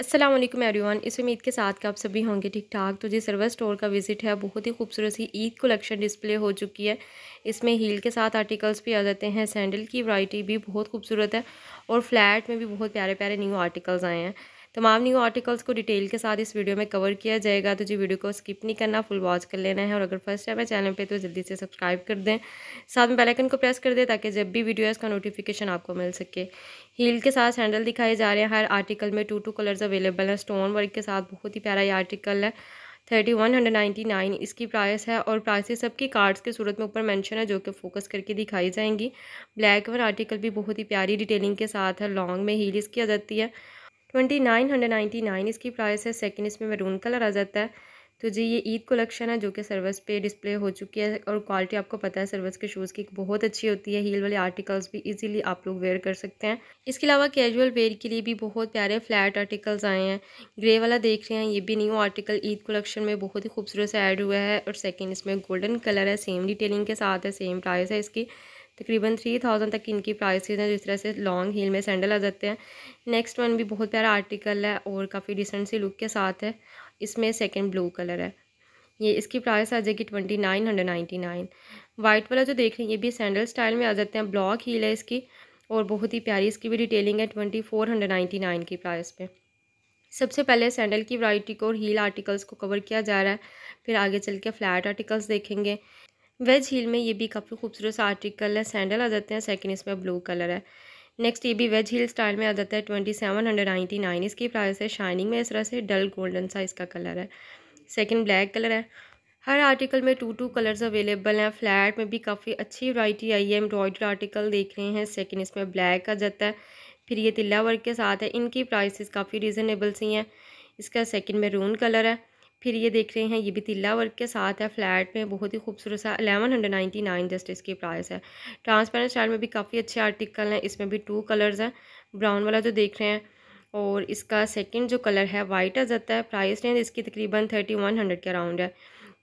Aslam everyone इस उम्मीद के साथ कि आप सभी होंगे ठीक ठाक तो जी सर्वर स्टोर का विजिट है बहुत ही खूबसूरत सी ईद कलेक्शन डिस्प्ले हो चुकी है इसमें हील के साथ आर्टिकल्स भी आ जाते हैं सैंडल की वैरायटी भी बहुत खूबसूरत है और फ्लैट में भी बहुत प्यारे प्यारे न्यू आर्टिकल्स आए हैं तमाम न्यू आर्टिकल्स को डिटेल के साथ इस वीडियो में कवर किया जाएगा तो जी वीडियो को स्किप नहीं करना फुल वॉच कर लेना है और अगर फर्स्ट टाइम है चैनल पर तो जल्दी से सब्सक्राइब कर दें साथ में बेलाइकन को प्रेस कर दें ताकि जब भी वीडियो है इसका नोटिफिकेशन आपको मिल सके हील के साथ सैंडल दिखाए जा रहे हैं हर आर्टिकल में टू टू कलर्स अवेलेबल हैं स्टोन वर्क के साथ बहुत ही प्यारा ये आर्टिकल है thirty one hundred ninety nine इसकी प्राइस है और प्राइसेस सबकी कार्ड्स के सूरत में ऊपर मेंशन है जो कि फोकस करके दिखाई जाएंगी ब्लैक वन आर्टिकल भी बहुत ही प्यारी डिटेलिंग के साथ है लॉन्ग में हील इसकी आ जाती है twenty nine hundred ninety nine इसकी प्राइस है सेकंड इसमें मैरून कलर आ जाता है तो जी ये ईद कलेक्शन है जो कि सर्विस पे डिस्प्ले हो चुकी है और क्वालिटी आपको पता है सर्विस के शूज़ की बहुत अच्छी होती है हील वाले आर्टिकल्स भी इजीली आप लोग वेयर कर सकते हैं इसके अलावा कैजुअल वेयर के लिए भी बहुत प्यारे फ्लैट आर्टिकल्स आए हैं ग्रे वाला देख रहे हैं ये भी न्यू आर्टिकल ईद कलेक्शन में बहुत ही खूबसूरत से ऐड हुआ है और सेकेंड इसमें गोल्डन कलर है सेम डिटेलिंग के साथ है सेम प्राइस है इसकी तकरीबन थ्री थाउजेंड तक इनकी प्राइस हैं जिस तरह से लॉन्ग हील में सैंडल आ जाते हैं नेक्स्ट वन भी बहुत प्यारा आर्टिकल है और काफ़ी डिसेंट सी लुक के साथ है इसमें सेकेंड ब्लू कलर है ये इसकी प्राइस आ जाएगी twenty nine hundred ninety nine white वाला जो देख रहे हैं ये भी सैंडल स्टाइल में आ जाते हैं ब्लॉक हील है इसकी और बहुत ही प्यारी इसकी भी डिटेलिंग है twenty four hundred ninety nine की प्राइस पे सबसे पहले सैंडल की वैरायटी को और हील आर्टिकल्स को कवर किया जा रहा है फिर आगे चल के फ्लैट आर्टिकल्स देखेंगे वेज हील में ये भी काफ़ी खूबसूरत सा आर्टिकल है सैंडल आ जाते हैं सेकंड इसमें ब्लू कलर है नेक्स्ट ये भी वेज हील स्टाइल में आ जाता है twenty seven hundred ninety nine इसकी प्राइस है शाइनिंग में इस तरह से डल गोल्डन सा इसका कलर है सेकंड ब्लैक कलर है हर आर्टिकल में टू टू कलर्स अवेलेबल हैं फ्लैट में भी काफ़ी अच्छी वराइटी आई है एम्ब्रॉयडर आर्टिकल देख रहे हैं सेकेंड इसमें ब्लैक आ जाता है फिर ये तिल्ला वर्क के साथ है इनकी प्राइसिस काफ़ी रिजनेबल सी हैं इसका सेकंड रून कलर है फिर ये देख रहे हैं ये भी तिल्ला वर्क के साथ है फ्लैट में बहुत ही खूबसूरत सा eleven hundred ninety nine just इसकी प्राइस है ट्रांसपेरेंट स्टाइल में भी काफ़ी अच्छे आर्टिकल हैं इसमें भी टू कलर्स हैं ब्राउन वाला जो देख रहे हैं और इसका सेकंड जो कलर है वाइट आ जाता है प्राइस रेंज इसकी तकरीबन थर्टी वन हंड्रेड के अराउंड है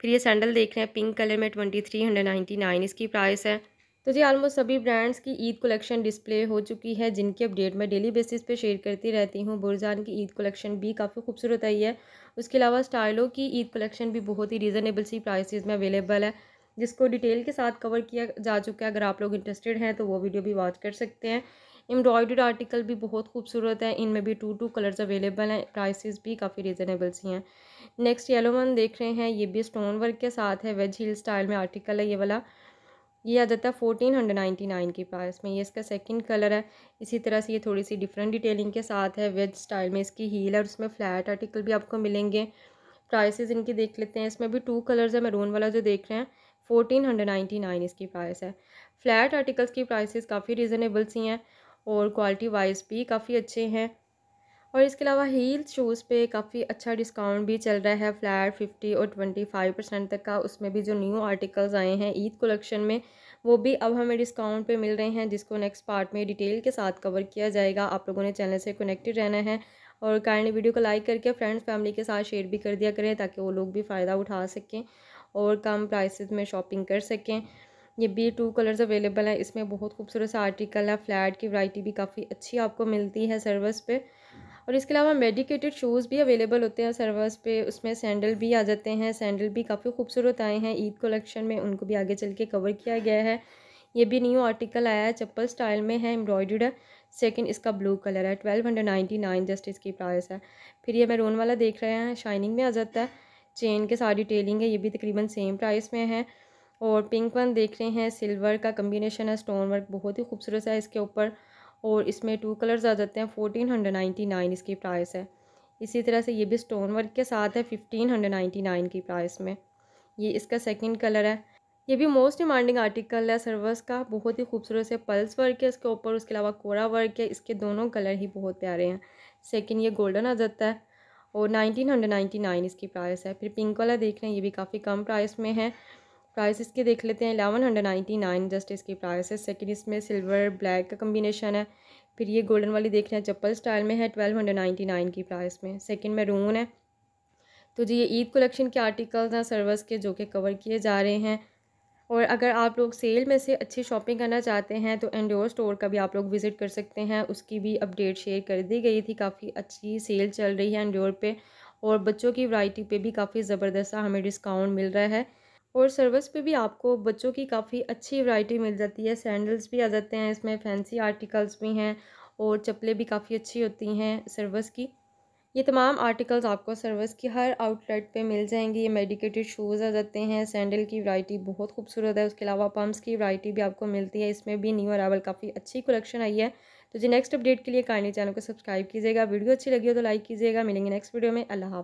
फिर ये सैंडल देख रहे हैं पिंक कलर में twenty three hundred ninety nine इसकी प्राइस है तो जी ऑलमोस्ट सभी ब्रांड्स की ईद कलेक्शन डिस्प्ले हो चुकी है जिनकी अपडेट मैं डेली बेसिस पे शेयर करती रहती हूँ बुरजान की ईद कलेक्शन भी काफ़ी खूबसूरत आई है उसके अलावा स्टाइलो की ईद कलेक्शन भी बहुत ही रीज़नेबल सी प्राइसेस में अवेलेबल है जिसको डिटेल के साथ कवर किया जा चुका है अगर आप लोग इंटरेस्टेड हैं तो वो वीडियो भी वॉच कर सकते हैं एम्ब्रॉयड आर्टिकल भी बहुत खूबसूरत है इनमें भी टू टू कलर्स अवेलेबल हैं प्राइसेस भी काफ़ी रीज़नेबल सी हैं नेक्स्ट येलो वन देख रहे हैं ये भी स्टोन वर्क के साथ है वेज हिल स्टाइल में आर्टिकल है ये वाला ये आ जाता है फोर्टीन हंड्रेड नाइन्टी नाइन के प्राइस में ये इसका सेकंड कलर है इसी तरह से ये थोड़ी सी डिफरेंट डिटेलिंग के साथ है वेज स्टाइल में इसकी हील है और उसमें फ्लैट आर्टिकल भी आपको मिलेंगे प्राइसेस इनकी देख लेते हैं इसमें भी टू कलर्स है मैरून वाला जो देख रहे हैं फोर्टीन हंड्रेड नाइन्टी नाइन इसकी प्राइस है फ्लैट आर्टिकल्स की प्राइसेस काफ़ी रिजनेबल सी हैं और क्वालिटी वाइज भी काफ़ी अच्छे हैं और इसके अलावा हील शूज़ पे काफ़ी अच्छा डिस्काउंट भी चल रहा है फ्लैट फिफ्टी और ट्वेंटी फाइव परसेंट तक का उसमें भी जो न्यू आर्टिकल्स आए हैं ईद कलेक्शन में वो भी अब हमें डिस्काउंट पे मिल रहे हैं जिसको नेक्स्ट पार्ट में डिटेल के साथ कवर किया जाएगा आप लोगों ने चैनल से कनेक्टेड रहना है और काइंडली वीडियो को लाइक करके फ्रेंड्स फैमिली के साथ शेयर भी कर दिया करें ताकि वो लोग भी फ़ायदा उठा सकें और कम प्राइस में शॉपिंग कर सकें ये भी टू कलर्स अवेलेबल हैं इसमें बहुत खूबसूरत सा आर्टिकल है फ्लैट की वैरायटी भी काफ़ी अच्छी आपको मिलती है सर्विस पे और इसके अलावा मेडिकेटेड शूज़ भी अवेलेबल होते हैं सर्वर्स पे उसमें सैंडल भी आ जाते हैं सैंडल भी काफ़ी खूबसूरत आए हैं ईद कलेक्शन में उनको भी आगे चल के कवर किया गया है ये भी न्यू आर्टिकल आया है चप्पल स्टाइल में है एम्ब्रॉयड है सेकेंड इसका ब्लू कलर है twelve hundred ninety nine just इसकी प्राइस है फिर ये मैरून वाला देख रहे हैं शाइनिंग में आ जाता है चेन के साथ डिटेलिंग है ये भी तकरीबन सेम प्राइस में है और पिंक वन देख रहे हैं सिल्वर का कम्बिनेशन है स्टोन वर्क बहुत ही खूबसूरत है इसके ऊपर और इसमें टू कलर्स आ जाते हैं फोर्टीन हंड्रेड नाइन्टी नाइन इसकी प्राइस है इसी तरह से ये भी स्टोन वर्क के साथ है फिफ्टीन हंड्रेड नाइन्टी नाइन की प्राइस में ये इसका सेकंड कलर है ये भी मोस्ट डिमांडिंग आर्टिकल है सर्वस का बहुत ही खूबसूरत से पल्स वर्क है इसके ऊपर उसके अलावा कोरा वर्क है इसके दोनों कलर ही बहुत प्यारे हैं सेकेंड ये गोल्डन आ जाता है और नाइनटीन हंड्रेड नाइन्टी नाइन इसकी प्राइस है फिर पिंक वाला देख रहे हैं ये भी काफ़ी कम प्राइस में है प्राइस इसके देख लेते हैं eleven hundred ninety nine just इसकी प्राइस है सेकेंड इसमें सिल्वर ब्लैक का कम्बिनेशन है फिर ये गोल्डन वाली देख रहे हैं चप्पल स्टाइल में है ट्वेल्व हंड्रेड नाइन्टी नाइन की प्राइस में सेकेंड रून है तो जी ये ईद कलेक्शन के आर्टिकल्स हैं सर्वस के जो कि कवर किए जा रहे हैं और अगर आप लोग सेल में से अच्छी शॉपिंग करना चाहते हैं तो एंडोर स्टोर का भी आप लोग विज़िट कर सकते हैं उसकी भी अपडेट शेयर कर दी गई थी काफ़ी अच्छी सेल चल रही है एंडोर पे और बच्चों की वैरायटी पे भी काफ़ी ज़बरदस्त हमें डिस्काउंट मिल रहा है और सर्विस पे भी आपको बच्चों की काफ़ी अच्छी वैरायटी मिल जाती है सैंडल्स भी आ जाते हैं इसमें फैंसी आर्टिकल्स भी हैं और चप्पलें भी काफ़ी अच्छी होती हैं सर्विस की ये तमाम आर्टिकल्स आपको सर्विस की हर आउटलेट पे मिल जाएंगी ये मेडिकेटेड शूज़ आ जाते हैं सैंडल की वैरायटी बहुत खूबसूरत है उसके अलावा पम्प्स की वैरायटी भी आपको मिलती है इसमें भी न्यू अरावल काफ़ी अच्छी कलेक्शन आई है तो जी नेक्स्ट अपडेट के लिए काइंडली चैनल को सब्सक्राइब कीजिएगा वीडियो अच्छी लगी हो तो लाइक कीजिएगा मिलेंगे नेक्स्ट वीडियो में अल्लाह